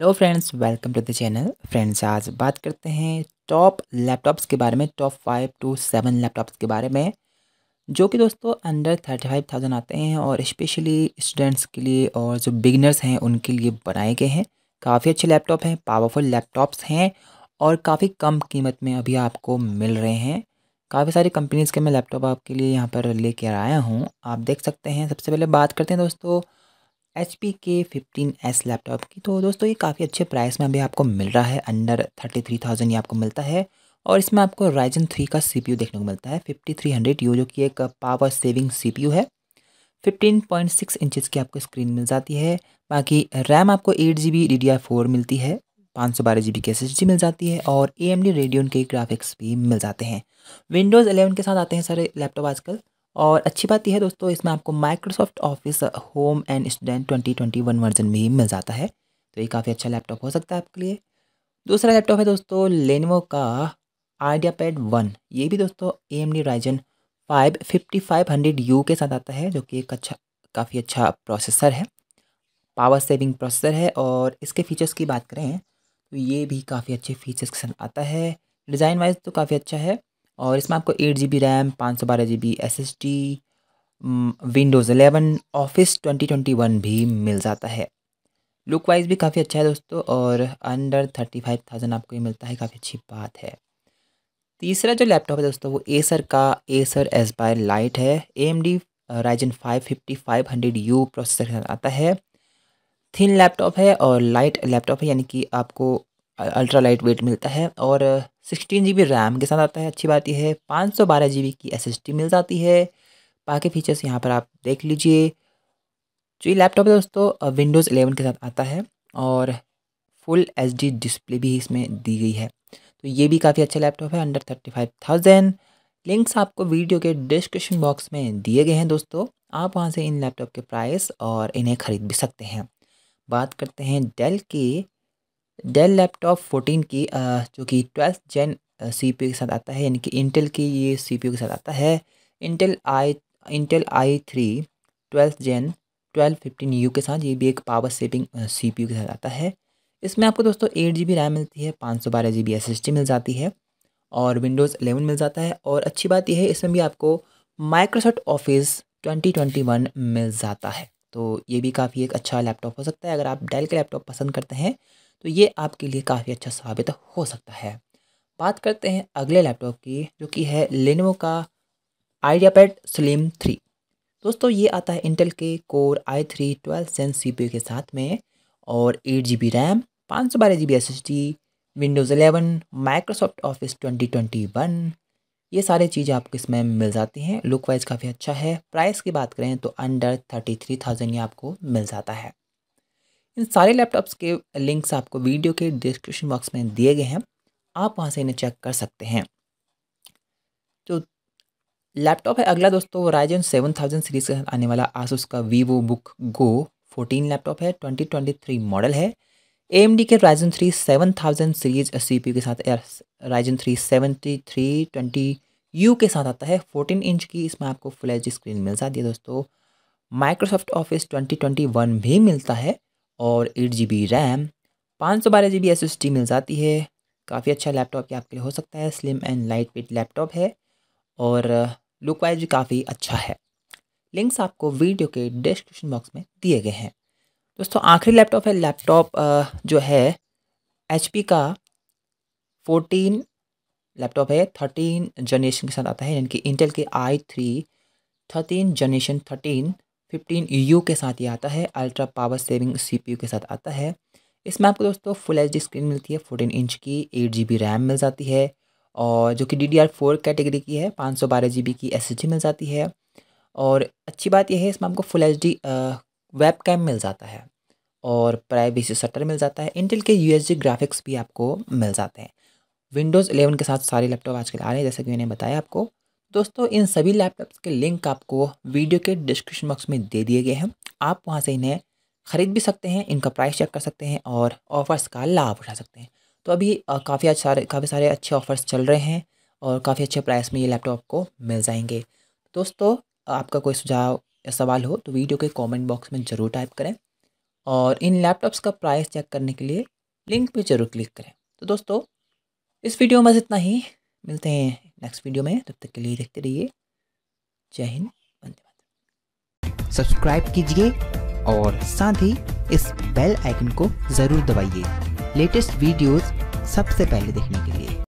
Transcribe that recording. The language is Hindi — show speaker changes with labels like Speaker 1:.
Speaker 1: hello friends welcome to the channel friends आज बात करते हैं टॉप लैपटॉप्स के बारे में top five to seven laptops के बारे में जो कि दोस्तों अंडर थर्टी फाइव थाउजेंड आते हैं और स्पेशली स्टूडेंट्स के लिए और जो बिगनर्स हैं उनके लिए बनाए गए हैं काफ़ी अच्छे लैपटॉप हैं पावरफुल लैपटॉप्स हैं और काफ़ी कम कीमत में अभी आपको मिल रहे हैं काफ़ी सारी कंपनीज़ के मैं लैपटॉप आपके लिए यहाँ पर लेकर आया हूँ आप देख सकते हैं सबसे पहले बात करते हैं दोस्तों एच पी के फिफ्टीन एस लैपटॉप की तो दोस्तों ये काफ़ी अच्छे प्राइस में अभी आपको मिल रहा है अंडर थर्टी थ्री थाउजेंड ये आपको मिलता है और इसमें आपको राइजन थ्री का सी पी यू देखने को मिलता है फिफ्टी थ्री हंड्रेड यू जो कि एक power saving C P U है फिफ्टीन पॉइंट सिक्स इंचज़ की आपको स्क्रीन मिल जाती है बाकी रैम आपको eight G B D D four मिलती है पाँच सौ बारह जी बी की एस एस डी मिल जाती है और ए एम डी रेडियो के ग्राफिक्स भी मिल जाते हैं विंडोज़ एलेवन के साथ आते हैं सारे लैपटॉप आजकल और अच्छी बात यह है दोस्तों इसमें आपको Microsoft Office Home and Student twenty twenty one version भी मिल जाता है तो ये काफ़ी अच्छा लैपटॉप हो सकता है आपके लिए दूसरा लैपटॉप है दोस्तों लेनवो का आइडिया पैड वन ये भी दोस्तों A M D Ryzen five fifty five hundred U के साथ आता है जो कि एक अच्छा काफ़ी अच्छा प्रोसेसर है पावर सेविंग प्रोसेसर है और इसके फीचर्स की बात करें तो ये भी काफ़ी अच्छे फीचर्स के साथ आता है डिज़ाइन वाइज तो काफ़ी अच्छा है और इसमें आपको एट जी बी रैम पाँच सौ बारह G B S S D Windows eleven Office twenty twenty one भी मिल जाता है लुक वाइज भी काफ़ी अच्छा है दोस्तों और अंडर थर्टी फाइव थाउजेंड आपको ये मिलता है काफ़ी अच्छी बात है तीसरा जो लैपटॉप है दोस्तों वो एसर का एसर एसपायर लाइट है A M D Ryzen five fifty five hundred U processor आता है थिन लैपटॉप है और लाइट लैपटॉप है यानी कि आपको अल्ट्रा लाइट वेट मिलता है और सिक्सटीन जी बी रैम के साथ आता है अच्छी बात यह है पाँच सौ बारह जी बी की एस एस टी मिल जाती है बाकी फीचर्स यहाँ पर आप देख लीजिए जो ये लैपटॉप है दोस्तों विंडोज़ एलेवन के साथ आता है और फुल एच डी डिस्प्ले भी इसमें दी गई है तो ये भी काफ़ी अच्छा लैपटॉप है under thirty five thousand links आपको वीडियो के डिस्क्रिप्शन बॉक्स में दिए गए हैं दोस्तों आप वहाँ से इन लैपटॉप के प्राइस और इन्हें ख़रीद भी सकते हैं बात करते हैं डेल के डेल लैपटॉप 14 की जो कि ट्वेल्थ जेन सी के साथ आता है यानी कि इंटेल की ये सी के साथ आता है Intel i Intel i three twelfth gen twelve fifteen U के साथ ये भी एक पावर सेविंग सी के साथ आता है इसमें आपको दोस्तों एट जी रैम मिलती है पाँच सौ बारह जी बी मिल जाती है और विंडोज़ एलेवन मिल जाता है और अच्छी बात यह है इसमें भी आपको Microsoft Office twenty twenty one मिल जाता है तो ये भी काफ़ी एक अच्छा लैपटॉप हो सकता है अगर आप डेल के लैपटॉप पसंद करते हैं तो ये आपके लिए काफ़ी अच्छा साबित हो सकता है बात करते हैं अगले लैपटॉप की जो कि है लेनोवो का आइडिया पैड स्लिम थ्री दोस्तों ये आता है इंटेल के कोर आई थ्री ट्वेल्व सेंस सी के साथ में और एट जी बी रैम पाँच सौ बारह G B S S D Windows eleven Microsoft Office twenty twenty one ये सारी चीज़ें आपको इसमें मिल जाती हैं लुक वाइज काफ़ी अच्छा है प्राइस की बात करें तो अंडर थर्टी थ्री थाउजेंड ये आपको मिल जाता है इन सारे लैपटॉप्स के लिंक्स आपको वीडियो के डिस्क्रिप्शन बॉक्स में दिए गए हैं आप वहाँ से इन्हें चेक कर सकते हैं जो लैपटॉप है अगला दोस्तों वो राइजन सेवन थाउजेंड सीरीज़ के साथ आने वाला आसूस का Vivo Book Go fourteen laptop है ट्वेंटी ट्वेंटी थ्री मॉडल है एम डी के Ryzen three seven thousand series C P के साथ Ryzen three seventy three twenty U के साथ आता है फोर्टीन इंच की इसमें आपको फ्लैच स्क्रीन मिल जाती है दोस्तों Microsoft Office twenty twenty one भी मिलता है और एट जी बी रैम पाँच सौ बारह G B S S T मिल जाती है काफ़ी अच्छा लैपटॉप ये आपके लिए हो सकता है slim and light weight laptop है और लुक वाइज भी काफ़ी अच्छा है लिंक्स आपको वीडियो के डिस्क्रिप्शन बॉक्स में दिए गए हैं दोस्तों आखिरी लैपटॉप है लैपटॉप जो है एच का फोर्टीन लैपटॉप है थर्टीन जनरेशन के साथ आता है यानी कि इंटेल के i three thirteen generation thirteen fifteen U के साथ ये आता है अल्ट्रा पावर सेविंग सीपीयू के साथ आता है इसमें आपको दोस्तों फुल एच स्क्रीन मिलती है फोर्टीन इंच की एट जी बी रैम मिल जाती है और जो कि D D R four category की है पाँच सौ बारह जी बी की एस डी मिल जाती है और अच्छी बात यह है इसमें आपको full H D webcam मिल जाता है और प्राइवेसी सटर मिल जाता है इंटेल के यू एस डी ग्राफिक्स भी आपको मिल जाते हैं विंडोज़ 11 के साथ सारे लैपटॉप आजकल आ रहे हैं जैसा कि मैंने बताया आपको दोस्तों इन सभी लैपटॉप्स के लिंक आपको वीडियो के डिस्क्रिप्शन बॉक्स में दे दिए गए हैं आप वहाँ से इन्हें ख़रीद भी सकते हैं इनका प्राइस चेक कर सकते हैं और ऑफ़र्स का लाभ उठा सकते हैं तो अभी काफ़ी सारे काफ़ी सारे अच्छे ऑफ़र्स चल रहे हैं और काफ़ी अच्छे प्राइस में ये लैपटॉप आपको मिल जाएंगे दोस्तों आपका कोई सुझाव या सवाल हो तो वीडियो के कमेंट बॉक्स में ज़रूर टाइप करें और इन लैपटॉप्स का प्राइस चेक करने के लिए लिंक पर ज़रूर क्लिक करें तो दोस्तों इस वीडियो में बस इतना ही मिलते हैं नेक्स्ट वीडियो में तब तक के लिए देखते रहिए जय हिंद वंदे मातरम सब्सक्राइब कीजिए और साथ ही इस बेल आइकन को ज़रूर दबाइए लेटेस्ट वीडियोस सबसे पहले देखने के लिए